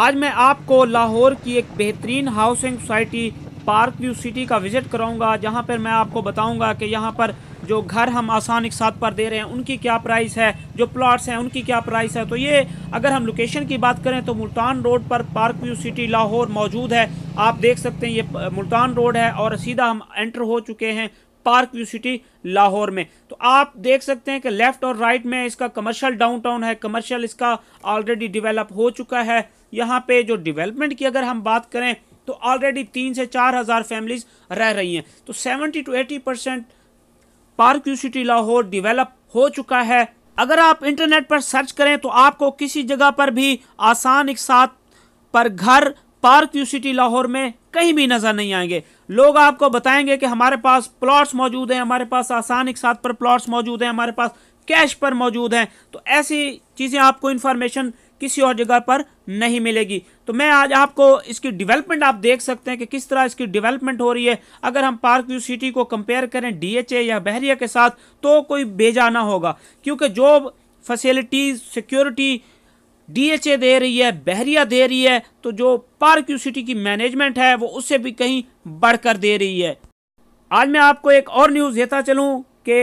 आज मैं आपको लाहौर की एक बेहतरीन housing society park view city का विज़िट कराऊंगा जहां पर मैं आपको बताऊंगा कि यहां पर जो घर हम आसान साथ पर दे रहे हैं उनकी क्या प्राइस है जो प्लॉट्स हैं उनकी क्या प्राइस है तो ये अगर हम लोकेशन की बात करें तो मुल्तान रोड पर पार्क व्यू सिटी लाहौर मौजूद है आप देख सकते हैं ये मुल्तान रोड है और सीधा हम एंटर हो चुके हैं पार्क व्यू सिटी लाहौर में तो आप देख सकते हैं कि लेफ़्ट और राइट में इसका कमर्शियल डाउनटाउन है कमर्शियल इसका ऑलरेडी डेवलप हो चुका है यहाँ पे जो डेवलपमेंट की अगर हम बात करें तो ऑलरेडी तीन से चार हज़ार फैमिलीज रह रही हैं तो seventy two eighty percent park view city Lahore develop हो चुका है अगर आप इंटरनेट पर सर्च करें तो आपको किसी जगह पर भी आसान एक साथ पर घर पार्क यू सिटी लाहौर में कहीं भी नज़र नहीं आएंगे लोग आपको बताएंगे कि हमारे पास प्लॉट्स मौजूद हैं हमारे पास आसान एक साथ पर प्लॉट्स मौजूद हैं हमारे पास कैश पर मौजूद हैं तो ऐसी चीज़ें आपको इन्फॉर्मेशन किसी और जगह पर नहीं मिलेगी तो मैं आज आपको इसकी डेवलपमेंट आप देख सकते हैं कि किस तरह इसकी डेवलपमेंट हो रही है अगर हम पार्क व्यू सिटी को कंपेयर करें डीएचए या बहरिया के साथ तो कोई बेजाना होगा क्योंकि जो फैसिलिटीज़ सिक्योरिटी डीएचए दे रही है बहरिया दे रही है तो जो पार्क व्यू सिटी की मैनेजमेंट है वो उससे भी कहीं बढ़कर दे रही है आज मैं आपको एक और न्यूज़ देता चलूँ कि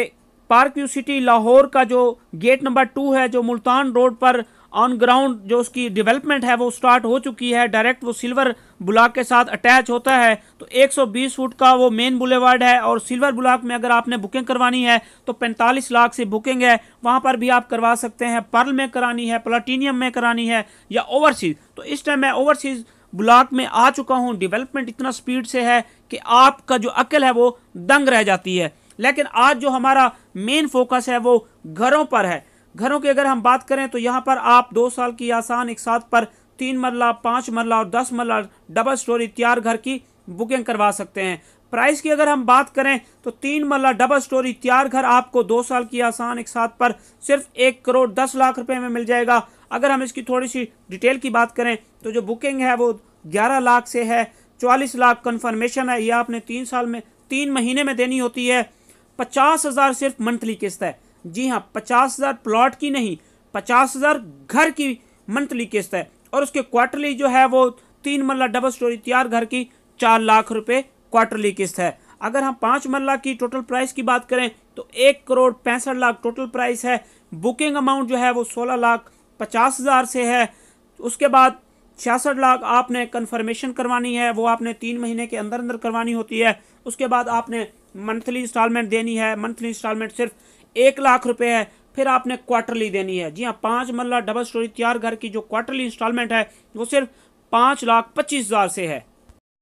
पार्क व्यू सिटी लाहौर का जो गेट नंबर टू है जो मुल्तान रोड पर ऑन ग्राउंड जो उसकी डेवलपमेंट है वो स्टार्ट हो चुकी है डायरेक्ट वो सिल्वर ब्लॉक के साथ अटैच होता है तो 120 फुट का वो मेन बुलेवार्ड है और सिल्वर ब्लॉक में अगर आपने बुकिंग करवानी है तो 45 लाख से बुकिंग है वहाँ पर भी आप करवा सकते हैं पर्ल में करानी है प्लाटीनियम में करानी है या ओवरसीज तो इस टाइम मैं ओवरसीज़ ब्लॉक में आ चुका हूँ डिवेलपमेंट इतना स्पीड से है कि आपका जो अकल है वो दंग रह जाती है लेकिन आज जो हमारा मेन फोकस है वो घरों पर है घरों की अगर हम बात करें तो यहाँ पर आप दो साल की आसान एक साथ पर तीन मरला पाँच मरला और दस मरला डबल स्टोरी तैयार घर की बुकिंग करवा सकते हैं प्राइस की अगर हम बात करें तो तीन मरला डबल स्टोरी तैयार घर आपको दो साल की आसान एक साथ पर सिर्फ एक करोड़ दस लाख रुपए में मिल जाएगा अगर हम इसकी थोड़ी सी डिटेल की बात करें तो जो बुकिंग है वो ग्यारह लाख से है चौलीस लाख कन्फर्मेशन है यह आपने तीन साल में तीन महीने में देनी होती है पचास हज़ार सिर्फ मंथली किस्त है जी हाँ पचास हज़ार प्लॉट की नहीं पचास हज़ार घर की मंथली किस्त है और उसके क्वार्टरली जो है वो तीन मल्ला डबल स्टोरी तैयार घर की चार लाख रुपए क्वार्टरली किस्त है अगर हम पाँच मरला की टोटल प्राइस की बात करें तो एक करोड़ पैंसठ लाख टोटल प्राइस है बुकिंग अमाउंट जो है वो सोलह लाख पचास हज़ार से है उसके बाद छियासठ लाख आपने कन्फर्मेशन करवानी है वो आपने तीन महीने के अंदर अंदर करवानी होती है उसके बाद आपने मंथली इंस्टॉलमेंट देनी है मंथली इंस्टॉलमेंट सिर्फ एक लाख रुपए है फिर आपने क्वार्टरली देनी है जी हाँ पाँच मल्ला डबल स्टोरी तैयार घर की जो क्वार्टरली इंस्टॉलमेंट है वो सिर्फ पाँच लाख पच्चीस हज़ार से है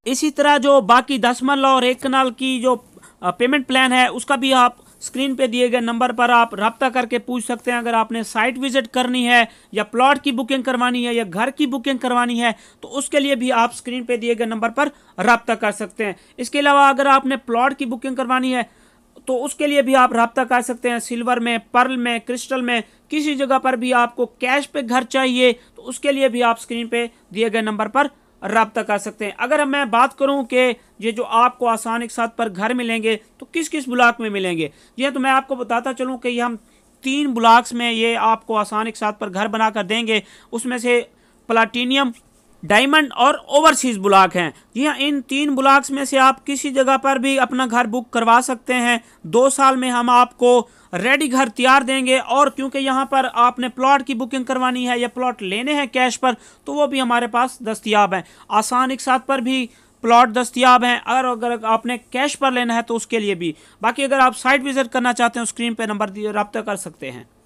इसी तरह जो बाकी दस मल्ला और एक कनाल की जो पेमेंट प्लान है उसका भी आप स्क्रीन पे दिए गए नंबर पर आप रब्ता करके पूछ सकते हैं अगर आपने साइट विजिट करनी है या प्लॉट की बुकिंग करवानी है या घर की बुकिंग करवानी है तो उसके लिए भी आप स्क्रीन पे दिए गए नंबर पर रब्ता कर सकते हैं इसके अलावा अगर आपने प्लॉट की बुकिंग करवानी है तो उसके लिए भी आप रब्ता कर सकते हैं सिल्वर में पर्ल में क्रिस्टल में किसी जगह पर भी आपको कैश पे घर चाहिए तो उसके लिए भी आप स्क्रीन पे दिए गए नंबर पर रबता कर सकते हैं अगर मैं बात करूं कि ये जो आपको आसान एक साथ पर घर मिलेंगे तो किस किस ब्लॉक में मिलेंगे ये तो मैं आपको बताता चलूं कि ये हम तीन ब्लॉक्स में ये आपको आसान एक साथ पर घर बनाकर देंगे उसमें से प्लाटीनियम डायमंड और ओवरसीज ब्लॉक हैं जी हाँ इन तीन ब्लॉक्स में से आप किसी जगह पर भी अपना घर बुक करवा सकते हैं दो साल में हम आपको रेडी घर तैयार देंगे और क्योंकि यहाँ पर आपने प्लॉट की बुकिंग करवानी है या प्लॉट लेने हैं कैश पर तो वो भी हमारे पास दस्तियाब हैं आसान एक साथ पर भी प्लॉट दस्तियाब हैं अगर अगर आपने कैश पर लेना है तो उसके लिए भी बाकी अगर आप साइट विज़िट करना चाहते हैं स्क्रीन पर नंबर रबा कर सकते हैं